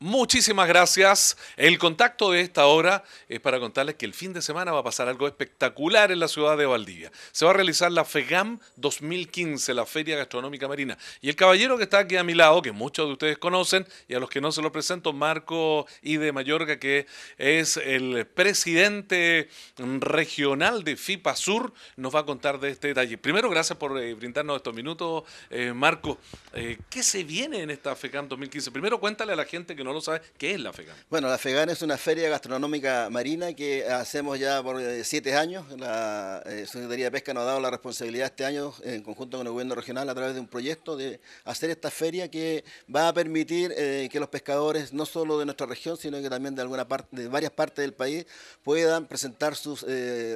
Muchísimas gracias. El contacto de esta hora es para contarles que el fin de semana va a pasar algo espectacular en la ciudad de Valdivia. Se va a realizar la FEGAM 2015, la Feria Gastronómica Marina. Y el caballero que está aquí a mi lado, que muchos de ustedes conocen, y a los que no se lo presento, Marco I de Mallorca, que es el presidente regional de FIPA Sur, nos va a contar de este detalle. Primero, gracias por eh, brindarnos estos minutos, eh, Marco. Eh, ¿Qué se viene en esta FEGAM 2015? Primero, cuéntale a la gente que no lo sabe, ¿qué es la FEGAN? Bueno, la FEGAN es una feria gastronómica marina que hacemos ya por eh, siete años. La eh, Secretaría de Pesca nos ha dado la responsabilidad este año, en conjunto con el gobierno regional, a través de un proyecto de hacer esta feria que va a permitir eh, que los pescadores, no solo de nuestra región, sino que también de alguna parte, de varias partes del país, puedan presentar sus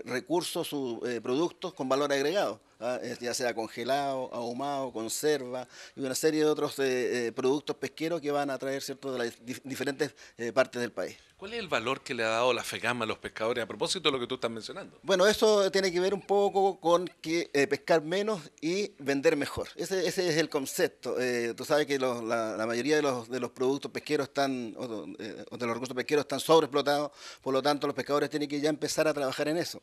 recursos, sus productos con valor agregado ¿ah? ya sea congelado, ahumado, conserva y una serie de otros productos pesqueros que van a traer cierto de la diferentes eh, partes del país. ¿Cuál es el valor que le ha dado la FEGAMA a los pescadores a propósito de lo que tú estás mencionando? Bueno, eso tiene que ver un poco con eh, pescar menos y vender mejor. Ese, es el concepto. Eh, tú sabes que la, mayoría de los, de los, productos pesqueros están, o, de los recursos pesqueros están sobreexplotados, por lo tanto los pescadores tienen que ya empezar a trabajar en eso.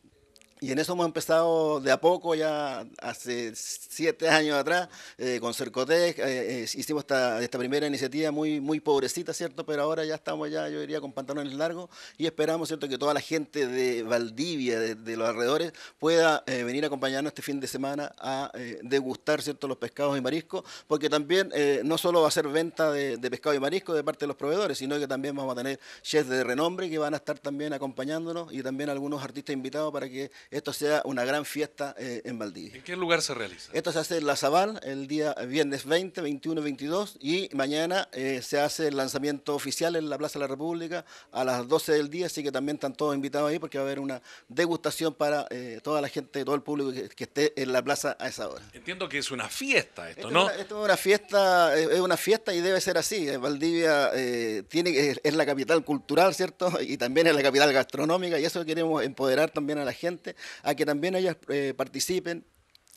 Y en eso hemos empezado de a poco, ya hace siete años atrás, eh, con Cercotec, eh, eh, hicimos esta, primera iniciativa muy, muy pobrecita, ¿cierto? Pero ahora ya estamos, ya yo diría, con pantalones largos y esperamos, ¿cierto?, que toda la gente de Valdivia, de, los alrededores, pueda venir a acompañarnos este fin de semana a degustar, ¿cierto?, los pescados y mariscos, porque también no solo va a ser venta de, de pescado y marisco de parte de los proveedores, sino que también vamos a tener chefs de renombre que van a estar también acompañándonos y también algunos artistas invitados para que esto sea una gran fiesta eh, en Valdivia. ¿En qué lugar se realiza? Esto se hace en La Zabal el día viernes 20, 21, 22 y mañana eh, se hace el lanzamiento oficial en la Plaza de la República a las 12 del día, así que también están todos invitados ahí porque va a haber una degustación para eh, toda la gente, todo el público que, esté en la plaza a esa hora. Entiendo que es una fiesta esto, ¿no? esto es una fiesta, es una fiesta y debe ser así. Valdivia tiene, es la capital cultural, ¿cierto? Y también es la capital gastronómica y eso queremos empoderar también a la gente a que también ellas eh, participen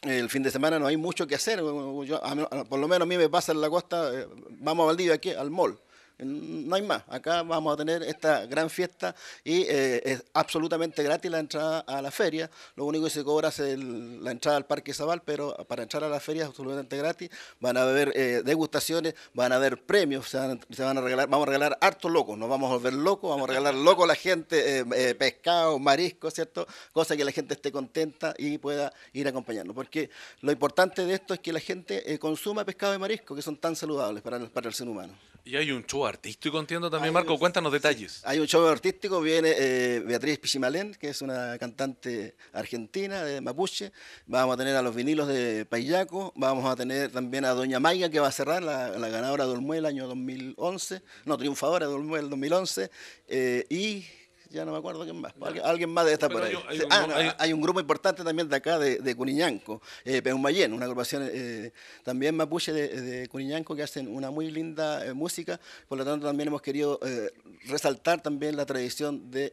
el fin de semana no hay mucho que hacer. por lo menos a mí me pasa en la costa, eh, vamos a Valdivia aquí, al mall. No hay más. Acá vamos a tener esta gran fiesta y eh, es absolutamente gratis la entrada a la feria. Lo único que se cobra es la entrada al Parque Zabal, pero para entrar a la feria es absolutamente gratis. Van a haber eh, degustaciones, van a haber premios, se van, a regalar, vamos a regalar hartos locos, nos vamos a volver locos, vamos a regalar loco a la gente, eh, pescado, marisco, ¿cierto? Cosa que la gente esté contenta y pueda ir acompañando. Porque lo importante de esto es que la gente consuma pescado y marisco, que son tan saludables para para el ser humano. Y hay un show artístico, entiendo también, Marco. cuéntanos detalles. hay un show artístico, viene eh, Beatriz Pichimalén, que es una cantante argentina de eh, Mapuche. Vamos a tener a los vinilos de Payaco. Vamos a tener también a Doña Maya, que va a cerrar, la, ganadora de Olmuel año 2011. No, triunfadora de Olmuel 2011. Eh, y ya no me acuerdo quién más. Alguien, más de esta por ahí. hay, un, ah, ah, hay, un grupo importante también de acá, de, de Curiñanco, eh, Peumayén, una agrupación eh, también mapuche de, de, Curiñanco que hacen una muy linda eh, música. Por lo tanto, también hemos querido eh, resaltar también la tradición de,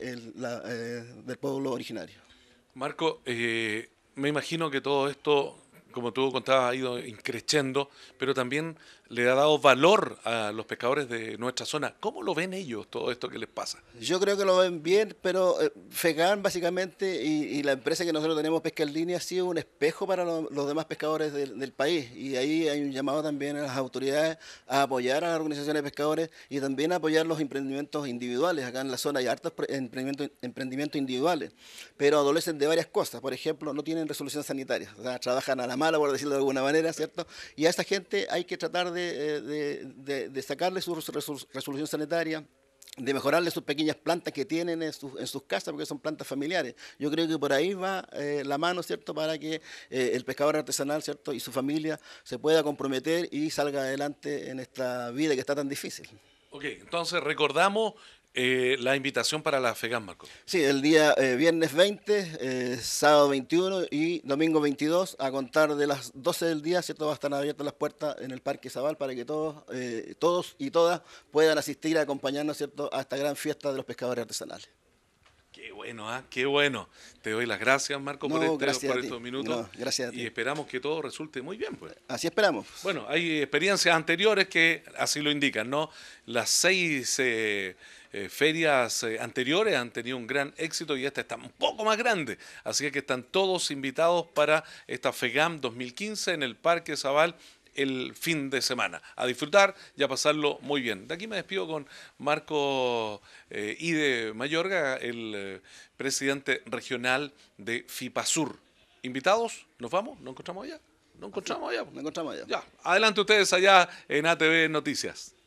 del pueblo originario. Marco, me imagino que todo esto como tú contabas, ha ido increciendo, pero también le ha dado valor a los pescadores de nuestra zona. ¿Cómo lo ven ellos todo esto que les pasa? Yo creo que lo ven bien, pero eh, Fegan básicamente y, la empresa que nosotros tenemos Pesca en Línea ha sido un espejo para los demás pescadores del, país y ahí hay un llamado también a las autoridades a apoyar a las organizaciones de pescadores y también a apoyar los emprendimientos individuales. Acá en la zona hay hartos emprendimientos, emprendimientos individuales, pero adolecen de varias cosas. Por ejemplo, no tienen resolución sanitaria, o sea, trabajan a la mala, por decirlo de alguna manera, ¿cierto? Y a esta gente hay que tratar de eh, de, sacarle su resolución sanitaria, de mejorarle sus pequeñas plantas que tienen en sus, casas, porque son plantas familiares. Yo creo que por ahí va eh, la mano, ¿cierto?, para que eh, el pescador artesanal, ¿cierto?, y su familia se pueda comprometer y salga adelante en esta vida que está tan difícil. Ok, entonces recordamos eh, la invitación para la FEGAM, Marco. Sí, el día eh, viernes 20, eh, sábado 21 y domingo 22, a contar de las 12 del día, ¿cierto? va a estar abiertas las puertas en el Parque Zabal para que todos, todos y todas puedan asistir a acompañarnos, ¿cierto?, a esta gran fiesta de los pescadores artesanales. Qué bueno, ah, qué bueno. Te doy las gracias, Marco, por, este- por estos minutos. gracias Y esperamos que todo resulte muy bien. Pues. Así esperamos. Bueno, hay experiencias anteriores que así lo indican, ¿no? Las seis eh, eh, ferias eh, anteriores han tenido un gran éxito y esta está un poco más grande. Así que están todos invitados para esta FEGAM 2015 en el Parque Zaval el fin de semana. A disfrutar y a pasarlo muy bien. De aquí me despido con Marco I eh, Ide Mayorga, el eh, presidente regional de FIPASUR. Invitados, nos vamos, nos encontramos allá. Nos encontramos allá. Nos encontramos allá. Ya. Adelante ustedes allá en ATV Noticias.